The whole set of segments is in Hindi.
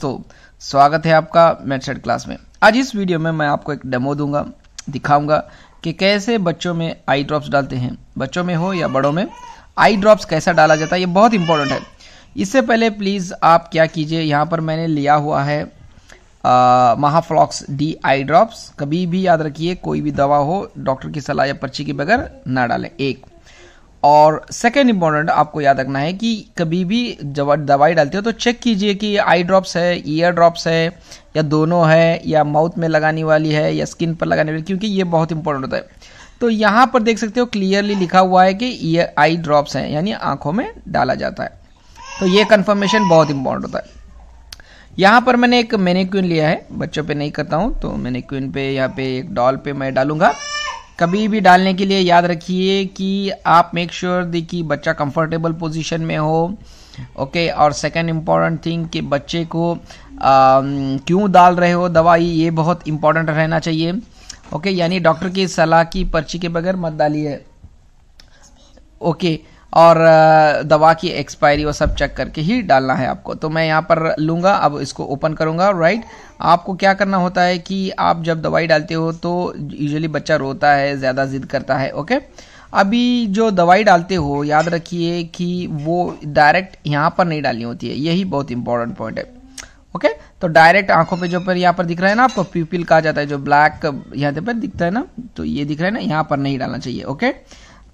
तो स्वागत है आपका मेथड क्लास में आज इस वीडियो में मैं आपको एक डेमो दूंगा दिखाऊंगा कि कैसे बच्चों में आई ड्रॉप्स डालते हैं बच्चों में हो या बड़ों में आई ड्रॉप्स कैसा डाला जाता है ये बहुत इंपॉर्टेंट है इससे पहले प्लीज़ आप क्या कीजिए यहाँ पर मैंने लिया हुआ है महाफ्लॉक्स डी आई ड्रॉप्स कभी भी याद रखिए कोई भी दवा हो डॉक्टर की सलाह या पर्ची के बगैर ना डालें एक और सेकेंड इंपॉर्टेंट आपको याद रखना है कि कभी भी जब दवाई डालते हो तो चेक कीजिए कि आई ड्रॉप्स है ईयर ड्रॉप्स है या दोनों है या माउथ में लगाने वाली है या स्किन पर लगाने वाली क्योंकि ये बहुत इंपॉर्टेंट होता है तो यहाँ पर देख सकते हो क्लियरली लिखा हुआ है कि ये आई ड्रॉप्स हैं यानी आंखों में डाला जाता है तो ये कन्फर्मेशन बहुत इंपॉर्टेंट होता है यहाँ पर मैंने एक मैनिक्विन लिया है बच्चों पे नहीं करता हूँ तो मैनिक्विन पे यहाँ पे एक डॉल पे मैं डालूंगा कभी भी डालने के लिए याद रखिए कि आप मेक श्योर sure कि बच्चा कंफर्टेबल पोजीशन में हो ओके okay, और सेकंड इम्पॉर्टेंट थिंग कि बच्चे को um, क्यों डाल रहे हो दवाई ये बहुत इम्पॉर्टेंट रहना चाहिए ओके okay, यानी डॉक्टर की सलाह की पर्ची के बगैर मत डालिए ओके okay, और दवा की एक्सपायरी वो सब चेक करके ही डालना है आपको तो मैं यहाँ पर लूँगा अब इसको ओपन करूँगा राइट आपको क्या करना होता है कि आप जब दवाई डालते हो तो यूजली बच्चा रोता है ज़्यादा ज़िद करता है ओके अभी जो दवाई डालते हो याद रखिए कि वो डायरेक्ट यहाँ पर नहीं डालनी होती है यही बहुत इंपॉर्टेंट पॉइंट है ओके तो डायरेक्ट आंखों पे जो पर यहाँ पर दिख रहा है ना आपको पीपिल कहा जाता है जो ब्लैक यहाँ पर दिखता है ना तो ये दिख रहा है ना यहाँ पर नहीं डालना चाहिए ओके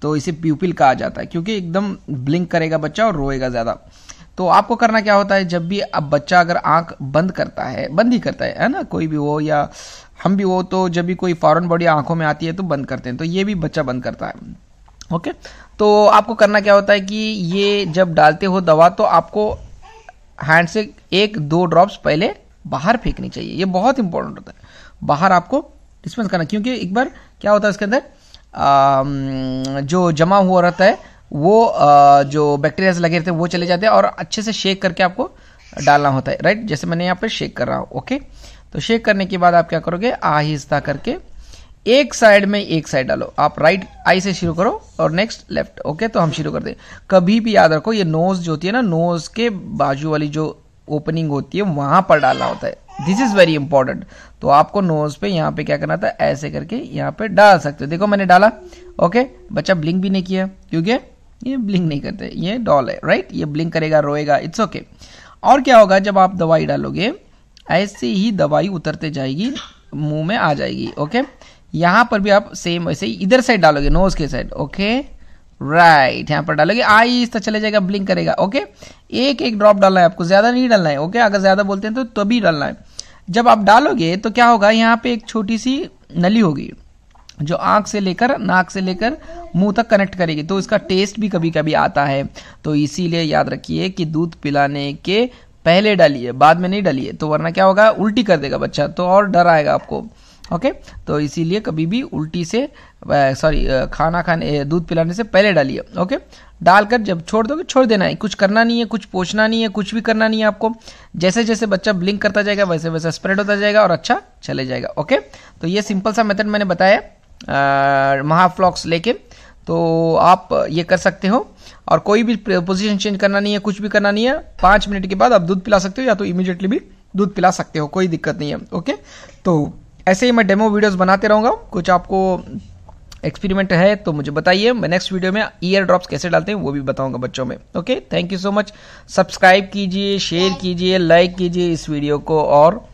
तो इसे प्यूपिल कहा जाता है क्योंकि एकदम ब्लिंक करेगा बच्चा और रोएगा ज़्यादा तो आपको करना क्या होता है जब भी अब बच्चा अगर आंख बंद करता है बंद ही करता है है ना कोई भी हो या हम भी हो तो जब भी कोई फॉरेन बॉडी आंखों में आती है तो बंद करते हैं तो ये भी बच्चा बंद करता है ओके तो आपको करना क्या होता है कि ये जब डालते हो दवा तो आपको हैंड से एक दो ड्रॉप्स पहले बाहर फेंकनी चाहिए ये बहुत इंपॉर्टेंट होता है बाहर आपको डिस्पेंस करना क्योंकि एक बार क्या होता है इसके अंदर जो जमा हुआ रहता है वो जो बैक्टीरियाज लगे रहते हैं वो चले जाते हैं और अच्छे से शेक करके आपको डालना होता है राइट जैसे मैंने यहाँ पर शेक कर रहा हूँ ओके तो शेक करने के बाद आप क्या करोगे आहिस्ता करके एक साइड में एक साइड डालो आप राइट आई से शुरू करो और नेक्स्ट लेफ्ट ओके तो हम शुरू कर दें कभी भी याद रखो ये नोज जो होती है ना नोज के बाजू वाली जो ओपनिंग होती है वहां पर डालना होता है दिस इज वेरी इंपॉर्टेंट तो आपको नोज पे यहाँ पे क्या करना था ऐसे करके यहाँ पे डाल सकते हो देखो मैंने डाला ओके बच्चा ब्लिंक भी नहीं किया क्योंकि ये ब्लिंक नहीं करते ये डॉल है राइट ये ब्लिंक करेगा रोएगा इट्स ओके okay. और क्या होगा जब आप दवाई डालोगे ऐसे ही दवाई उतरते जाएगी मुंह में आ जाएगी ओके okay? यहाँ पर भी आप सेम वैसे इधर साइड डालोगे नोज के side okay okay? Right right, यहाँ पर डालोगे आई तो चले जाएगा ब्लिंक करेगा ओके एक एक ड्रॉप डालना है आपको ज्यादा नहीं डालना है ओके अगर ज्यादा बोलते हैं तो तभी डालना है जब आप डालोगे तो क्या होगा यहाँ पे एक छोटी सी नली होगी जो आंख से लेकर नाक से लेकर मुंह तक कनेक्ट करेगी तो इसका टेस्ट भी कभी कभी आता है तो इसीलिए याद रखिए कि दूध पिलाने के पहले डालिए बाद में नहीं डालिए तो वरना क्या होगा उल्टी कर देगा बच्चा तो और डर आएगा आपको ओके तो इसीलिए कभी भी उल्टी से सॉरी खाना खाने दूध पिलाने से पहले डालिए ओके डालकर जब छोड़ दोगे छोड़ देना है कुछ करना नहीं है कुछ पोछना नहीं है कुछ भी करना नहीं है आपको जैसे जैसे बच्चा ब्लिंक करता जाएगा वैसे वैसे स्प्रेड होता जाएगा और अच्छा चले जाएगा ओके तो ये सिंपल सा मेथड मैंने बताया महाफ्लॉक्स लेके तो आप ये कर सकते हो और कोई भी पोजीशन चेंज करना नहीं है कुछ भी करना नहीं है पाँच मिनट के बाद आप दूध पिला सकते हो या तो इमीडिएटली भी दूध पिला सकते हो कोई दिक्कत नहीं है ओके तो ऐसे ही मैं डेमो वीडियोस बनाते रहूँगा कुछ आपको एक्सपेरिमेंट है तो मुझे बताइए मैं नेक्स्ट वीडियो में ईयर ड्रॉप्स कैसे डालते हैं वो भी बताऊंगा बच्चों में okay thank you so much subscribe कीजिए शेयर कीजिए लाइक कीजिए इस वीडियो को और